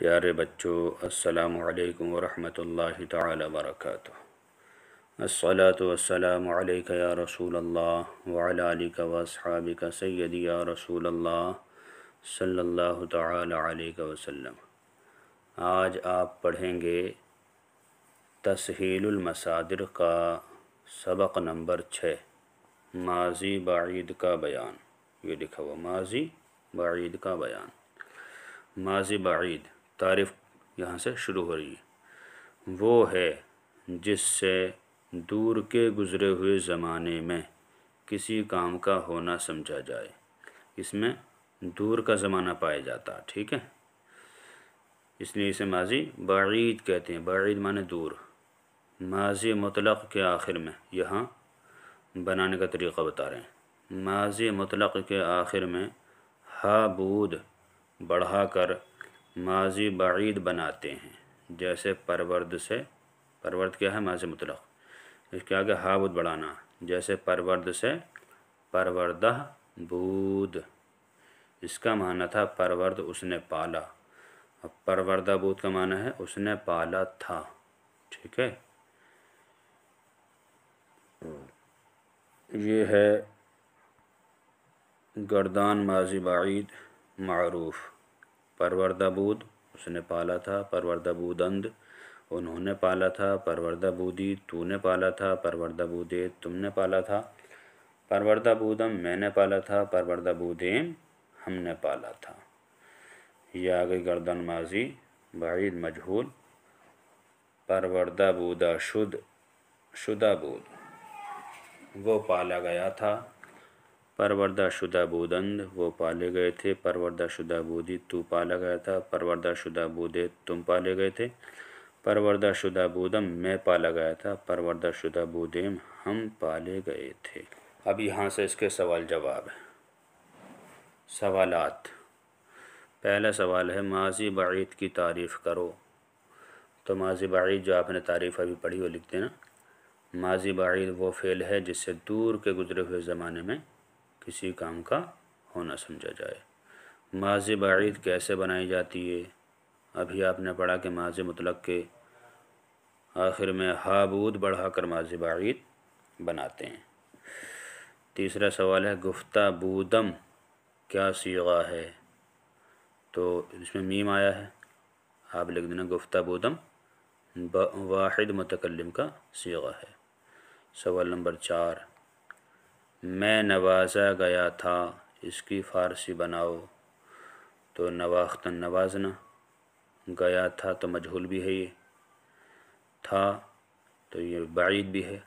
प्यारे बच्चों अस्सलाम वालेकुम वरहमतुल्लाहि ताला वबरकातुहू अस्सलातु वस्सलाम अलैका या रसूल अल्लाह व अला व सय्यदी या रसूल अल्लाह सल्लल्लाहु ताला आज आप पढ़ेंगे तसहीलुल मसादिर का सबक नंबर छः माजी बाईद का बयान ये लिखा हुआ माजी बाईद का बयान माजी बाईद तारीफ यहाँ से शुरू हो रही है वो है जिससे दूर के गुज़रे हुए ज़माने में किसी काम का होना समझा जाए इसमें दूर का ज़माना पाया जाता है ठीक है इसलिए इसे माजी बाईद कहते हैं बाईद माने दूर माजी मतलब के आखिर में यहाँ बनाने का तरीक़ा बता रहे हैं माजी मतलब के आखिर में हाबूद बढ़ा कर माजी बाईद बनाते हैं जैसे परवर्द से परवर्द क्या है माजी मतलब इसके आगे हाबुद बढ़ाना जैसे परवर्द से परवरदा बूद इसका माना था परवर्द उसने पाला अब परवरदा बूद का माना है उसने पाला था ठीक है ये है गर्दान माजी बाईद मरूफ़ परवरदाबूद उसने पाला था परवरदाबूदंद उन्होंने पाला था परवरदाबूदी तूने पाला था परवरदाबूदे तुमने पाला था परवरदाबूदम मैंने पाला था परवरदाबूदेम हमने पाला था यह आ गई गर्दन माजी बाईद मजहूल परवरदाबूदा शुद शुदाबूद वो पाला गया था परवरदा शुदा बोधंद वो पाले गए थे परवरदा शुदा बोधी तू पाला गया था परवरदा शुदा बोधे तुम पाले गए थे शुदा बोधम मैं पाला गया था परवरदा शुदा बोधेम हम पाले गए थे अब यहाँ से इसके सवाल जवाब है सवालत पहला सवाल है माजी बाईद की तारीफ़ करो तो माजी बाईद जो आपने तारीफ़ अभी पढ़ी वो लिख देना माजी बाईद वो फ़ेल है जिससे दूर के गुजरे हुए ज़माने में किसी काम का होना समझा जाए माज बाद कैसे बनाई जाती है अभी आपने पढ़ा कि माज मुतलक के आखिर में हाबूद बढ़ाकर माज बाद बनाते हैं तीसरा सवाल है गुफ्ता बूदम क्या सीगा है तो इसमें मीम आया है आप लिख देना गुफ्ता बूदम वाहिद मतकलम का सीगा है सवाल नंबर चार मैं नवाज़ा गया था इसकी फ़ारसी बनाओ तो नवाख्तन नवाजना गया था तो मजहूल भी है ये था तो ये बाइद भी है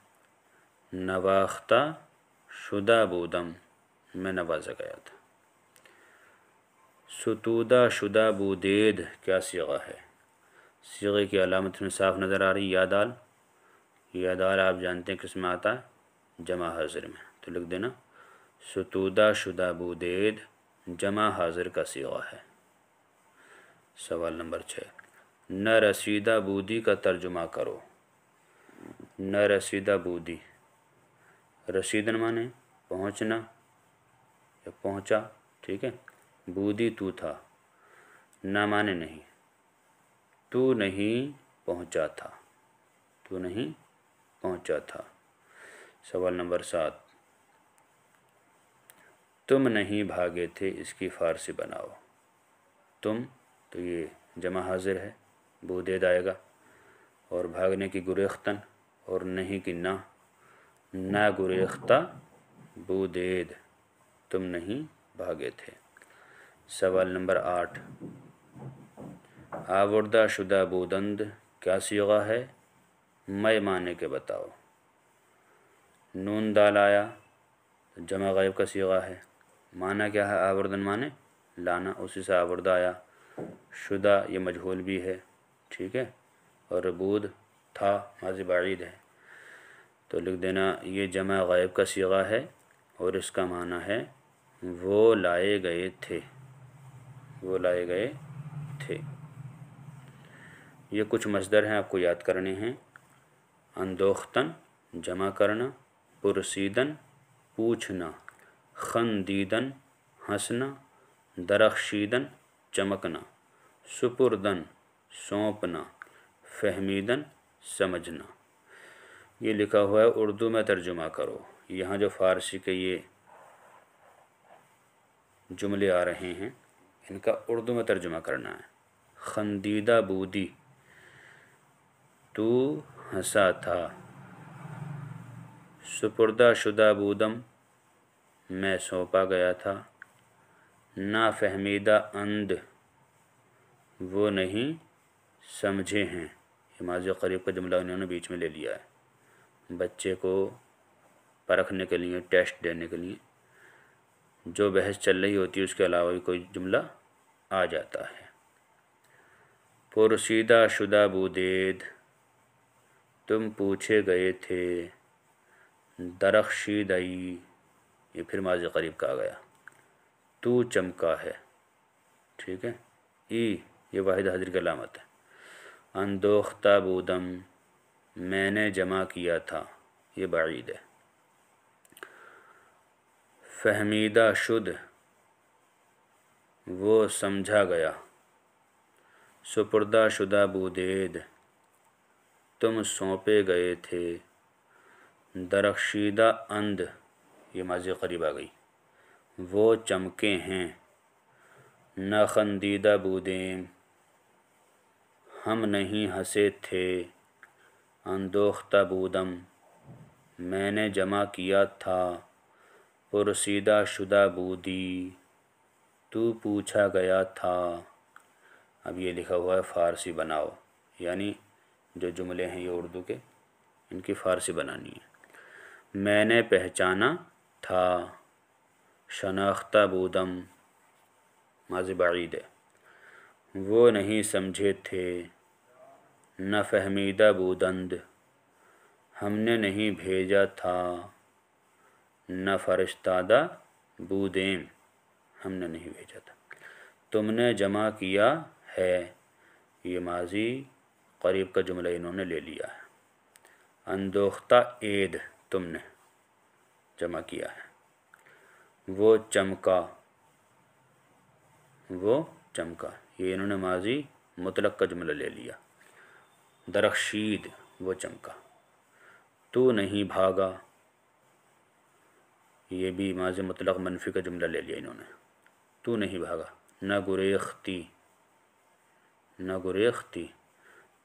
नवाख्ता शुदा बूदम मैं नवाज़ा गया था सतूदा शुदा बूदेद क्या सीगा है सीगे की अलामत में साफ नज़र आ रही यादाल यादाल आप जानते हैं किस में आता है जमा हाजिर में तो लिख देना सतूदा शुदा बुदेद जमा हाजिर का सिवा है सवाल नंबर छः न रसीदा बूदी का तर्जुमा करो न रसीदा बूदी रसीदन माने पहुंचना या पहुंचा ठीक है बूदी तू था न माने नहीं तू नहीं पहुंचा था तू नहीं पहुंचा था सवाल नंबर सात तुम नहीं भागे थे इसकी फारसी बनाओ तुम तो ये जमा हाजिर है बूदेद आएगा और भागने की गुरेख्तन और नहीं कि ना ना गुरेख्ता बूदेद तुम नहीं भागे थे सवाल नंबर आठ आवरदा शुदा बूदंद क्या सीगा है मैं माने के बताओ नून दाल आया तो जमा गैब का सीगा है माना क्या है आवर्दन माने लाना उसी से आवर्द आया शुदा ये मजहूल भी है ठीक है और रबूद था माजी बाद है तो लिख देना ये जमा गायब का सीगा है और इसका माना है वो लाए गए थे वो लाए गए थे ये कुछ मजदर हैं आपको याद करने हैं अंदोख्तन जमा करना पुरसीदन पूछना खंदीदन हंसना दरख्शीदन चमकना सुपुरदन सौंपना फहमीदन समझना ये लिखा हुआ है उर्दू में तर्जुमा करो यहाँ जो फ़ारसी के ये जुमले आ रहे हैं इनका उर्दू में तर्जुमा करना है खंदीदा बूदी तू हंसा था सुपुर्दा शुदा बूदम मैं सौंपा गया था ना फहमीदा अंध वो नहीं समझे हैं हिमाज करीब का जुमला उन्होंने बीच में ले लिया है बच्चे को परखने के लिए टेस्ट देने के लिए जो बहस चल रही होती है उसके अलावा भी कोई जुमला आ जाता है पुरसीदा शुदा बुदेद तुम पूछे गए थे दरख्शीदई ये फिर माजी करीब कहा गया तू चमका है ठीक है ई ये वाहिद हाजिर की अलामत है अनदोख्ता बूदम मैंने जमा किया था ये बाईद है फहमीदा शुद वो समझा गया सुपुर्दा शुदा बूदेद तुम सौंपे गए थे दरक्षीदा अंध ये माजी करीब आ गई वो चमके हैं नाखंदीदा बूदेम हम नहीं हंसे थे अंदोख्ता बूदम मैंने जमा किया था पुरसीदा शुदा बूदी तू पूछा गया था अब ये लिखा हुआ है फ़ारसी बनाओ यानी जो जुमले हैं ये उर्दू के इनकी फ़ारसी बनानी है मैंने पहचाना था शनाख्ता बूदम माजी वो नहीं समझे थे न फहमीदा बूदंद हमने नहीं भेजा था न फरिश्तादा बूदेम हमने नहीं भेजा था तुमने जमा किया है ये माजी करीब का जुमला इन्होंने ले लिया है अंदोख्ता एद तुमने जमा किया है वो चमका वो चमका ये इन्होंने माजी मुतलक का जुमला ले लिया दरख्शीद वो चमका तू नहीं भागा ये भी माज मतलब मनफी का जुमला ले लिया इन्होंने तू नहीं भागा न गुरेख्ती न गुरेख्ती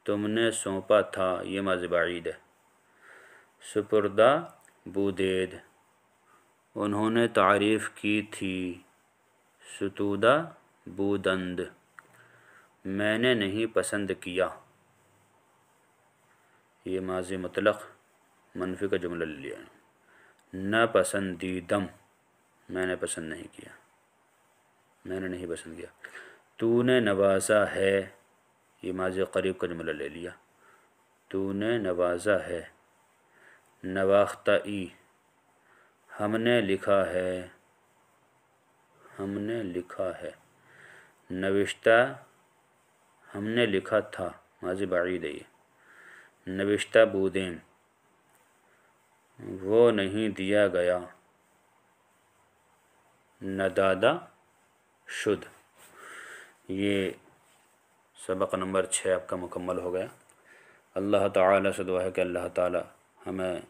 तुमने सौंपा था ये माज बाईद है सुपुर्दा बुदेद उन्होंने तारीफ़ की थी सतूदा बुदंद मैंने नहीं पसंद किया ये माजी मतलब मनफी का जुमला ले लिया न पसंदीदम मैंने पसंद नहीं किया मैंने नहीं पसंद किया तूने नवाजा है ये माजी करीब का जुमला ले लिया तूने नवाजा है नवाख्ताई हमने लिखा है हमने लिखा है नविश्ता हमने लिखा था माजी बाई दई नविश्ता बुदेन वो नहीं दिया गया नदादा शुद्ध ये सबक नंबर छः आपका मुकम्मल हो गया अल्लाह ताला से दुआ है कि अल्लाह ताला हमें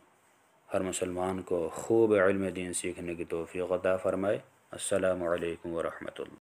हर मुसलमान को खूब इल्म दीन सीखने की तोफ़ी अता फ़रमाए असल वरहमल